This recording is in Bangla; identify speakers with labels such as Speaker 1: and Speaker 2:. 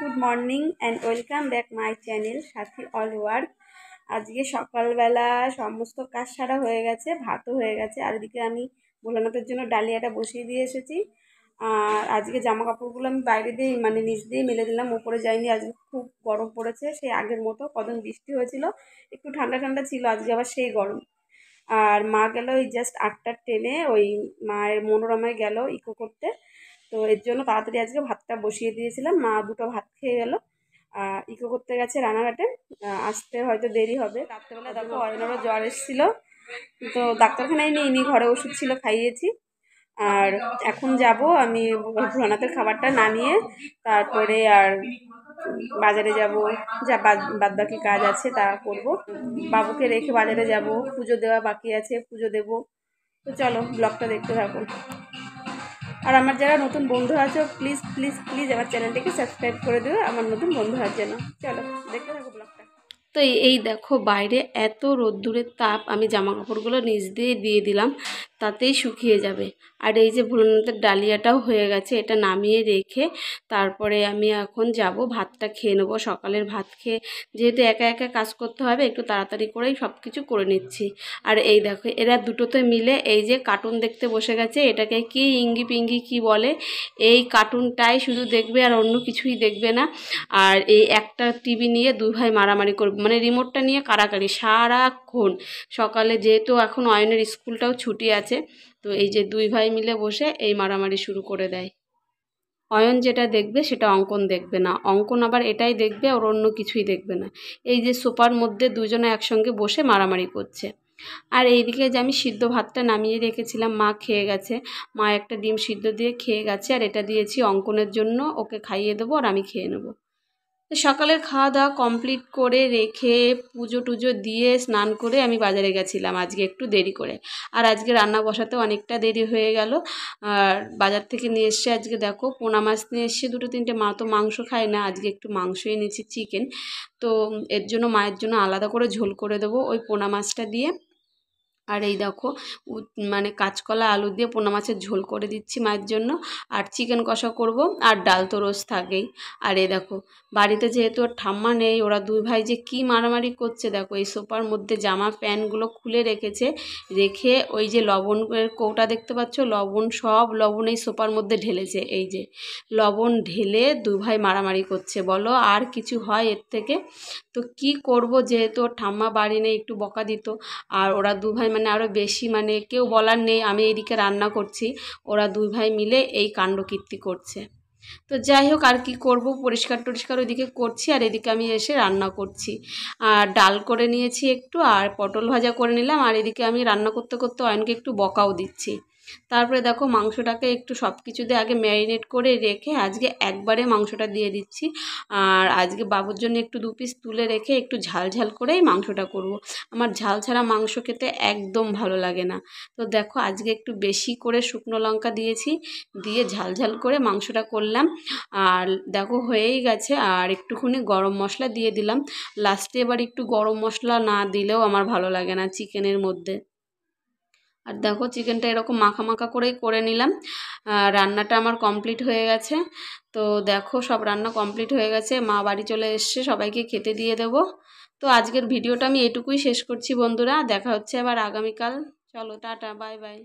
Speaker 1: Good morning and welcome back my channel Sathi all work আজকে সকালবেলা সমস্ত কাজ সারা হয়ে গেছে ভাতও হয়ে গেছে আর এদিকে আমি ভোলানাথের জন্য ডালিয়াটা বসিয়ে দিয়ে এসেছি আর আজকে জামা কাপড়গুলো আমি বাইরে দিয়ে মানে নিচ দিয়ে মেলে দিলাম উপরে যাইনি আজকে খুব গরম পড়েছে সেই আগের মতো কদিন বৃষ্টি হয়েছিল একটু ঠান্ডা ঠান্ডা ছিল আজকে আবার সেই গরম আর মা গেল ওই জাস্ট আটটার ট্রেনে ওই মায়ের মনোরমায় গেল ইকো করতে তো এর জন্য তাড়াতাড়ি আজকে ভাতটা বসিয়ে দিয়েছিলাম মা দুটো ভাত খেয়ে গেলো ইকো করতে গেছে রানাঘাটে আসতে হয়তো দেরি হবে রাত্রেবেলা দেখো অরণ্যরও জ্বর এসেছিল তো ডাক্তারখানায় নিইনি ঘরে ওষুধ ছিল খাইয়েছি আর এখন যাব আমি ভোলানাথের খাবারটা না নিয়ে তারপরে আর বাজারে যাব যা বাদ বাকি কাজ আছে তা করব বাবুকে রেখে বাজারে যাব পুজো দেওয়া বাকি আছে পুজো দেব তো চলো ব্লগটা দেখতে থাকো আর আমার যারা নতুন বন্ধু আছো প্লিজ প্লিজ প্লিজ আমার চ্যানেলটিকে সাবস্ক্রাইব করে দেবে আমার নতুন বন্ধু আছে না চলো দেখতে থাকো ব্লগটা তো এই দেখো বাইরে এত রোদ্দুরের তাপ আমি জামা কাপড়গুলো নিচ দিয়ে দিয়ে দিলাম তাতেই শুকিয়ে যাবে আর এই যে ভুলনাথের ডালিয়াটাও হয়ে গেছে এটা নামিয়ে রেখে তারপরে আমি এখন যাব ভাতটা খেয়ে নেবো সকালের ভাত খেয়ে যেহেতু একা একা কাজ করতে হবে একটু তাড়াতাড়ি করেই সব কিছু করে নিচ্ছি আর এই দেখো এরা দুটোতে মিলে এই যে কার্টুন দেখতে বসে গেছে এটাকে কি ইঙ্গি পিঙ্গি কি বলে এই কার্টুনটাই শুধু দেখবে আর অন্য কিছুই দেখবে না আর এই একটা টিভি নিয়ে দুই ভাই মারামারি করবে মানে রিমোটটা নিয়ে কারাকারি সারাক্ষণ সকালে যেহেতু এখন অয়নের স্কুলটাও ছুটি আছে তো এই যে দুই ভাই মিলে বসে এই মারামারি শুরু করে দেয় অয়ন যেটা দেখবে সেটা অঙ্কন দেখবে না অঙ্কন আবার এটাই দেখবে আর অন্য কিছুই দেখবে না এই যে সোপার মধ্যে দুজনে একসঙ্গে বসে মারামারি করছে আর এইদিকে যে আমি সিদ্ধ ভাতটা নামিয়ে রেখেছিলাম মা খেয়ে গেছে মা একটা ডিম সিদ্ধ দিয়ে খেয়ে গেছে আর এটা দিয়েছি অঙ্কনের জন্য ওকে খাইয়ে দেবো আর আমি খেয়ে নেবো সকালের খাওয়া দাওয়া কমপ্লিট করে রেখে পুজো টুজো দিয়ে স্নান করে আমি বাজারে গেছিলাম আজকে একটু দেরি করে আর আজকে রান্না বসাতে অনেকটা দেরি হয়ে গেল আর বাজার থেকে নিয়ে এসে আজকে দেখো পোনা মাছ নিয়ে এসে দুটো তিনটে মা তো মাংস খায় না আজকে একটু মাংসই এনেছি চিকেন তো এর জন্য মায়ের জন্য আলাদা করে ঝোল করে দেবো ওই পোনা মাছটা দিয়ে আর এই দেখো মানে কাঁচকলা আলু দিয়ে পোনা মাছের ঝোল করে দিচ্ছি মায়ের জন্য আর চিকেন কষা করব আর ডাল তো রোজ থাকেই আর এই দেখো বাড়িতে যেহেতু ওর ঠাম্মা নেই ওরা দুই ভাই যে কি মারামারি করছে দেখো এই সোফার মধ্যে জামা প্যান্টগুলো খুলে রেখেছে রেখে ওই যে লবণের কৌটা দেখতে পাচ্ছ লবণ সব লবণ এই সোফার মধ্যে ঢেলেছে এই যে লবণ ঢেলে দুই ভাই মারামারি করছে বলো আর কিছু হয় এর থেকে তো কি করব যেহেতু ওর ঠাম্মা বাড়ি নেই একটু বকা দিত আর ওরা দু ভাই মানে আরও বেশি মানে কেউ বলার নেই আমি এদিকে রান্না করছি ওরা দুই ভাই মিলে এই কাণ্ডকীর্তি করছে তো যাই হোক আর কি করব পরিষ্কার টরিষ্কার ওইদিকে করছি আর এদিকে আমি এসে রান্না করছি আর ডাল করে নিয়েছি একটু আর পটল ভাজা করে নিলাম আর এদিকে আমি রান্না করতে করতে অয়নকে একটু বকাও দিচ্ছি তারপরে দেখো মাংসটাকে একটু সব কিছু দিয়ে আগে ম্যারিনেট করে রেখে আজকে একবারে মাংসটা দিয়ে দিচ্ছি আর আজকে বাবুর জন্য একটু দু পিস তুলে রেখে একটু ঝাল ঝাল করেই মাংসটা করব। আমার ঝাল ছাড়া মাংস খেতে একদম ভালো লাগে না তো দেখো আজকে একটু বেশি করে শুকনো লঙ্কা দিয়েছি দিয়ে ঝাল ঝাল করে মাংসটা করলাম আর দেখো হয়েই গেছে আর একটুখানি গরম মশলা দিয়ে দিলাম লাস্টে এবার একটু গরম মশলা না দিলেও আমার ভালো লাগে না চিকেনের মধ্যে আর দেখো চিকেনটা এরকম মাখা মাখা করেই করে নিলাম রান্নাটা আমার কমপ্লিট হয়ে গেছে তো দেখো সব রান্না কমপ্লিট হয়ে গেছে মা বাড়ি চলে এসছে সবাইকে খেতে দিয়ে দেব তো আজকের ভিডিওটা আমি এটুকুই শেষ করছি বন্ধুরা দেখা হচ্ছে আবার আগামীকাল চলো টাটা বাই বাই